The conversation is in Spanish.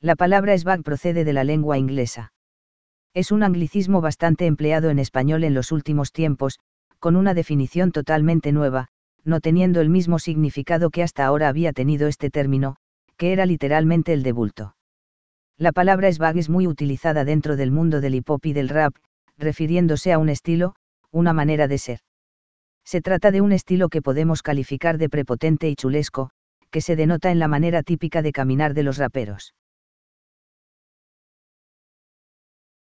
La palabra SVAG procede de la lengua inglesa. Es un anglicismo bastante empleado en español en los últimos tiempos, con una definición totalmente nueva, no teniendo el mismo significado que hasta ahora había tenido este término, que era literalmente el de bulto. La palabra SVAG es muy utilizada dentro del mundo del hip hop y del rap, refiriéndose a un estilo, una manera de ser. Se trata de un estilo que podemos calificar de prepotente y chulesco, que se denota en la manera típica de caminar de los raperos.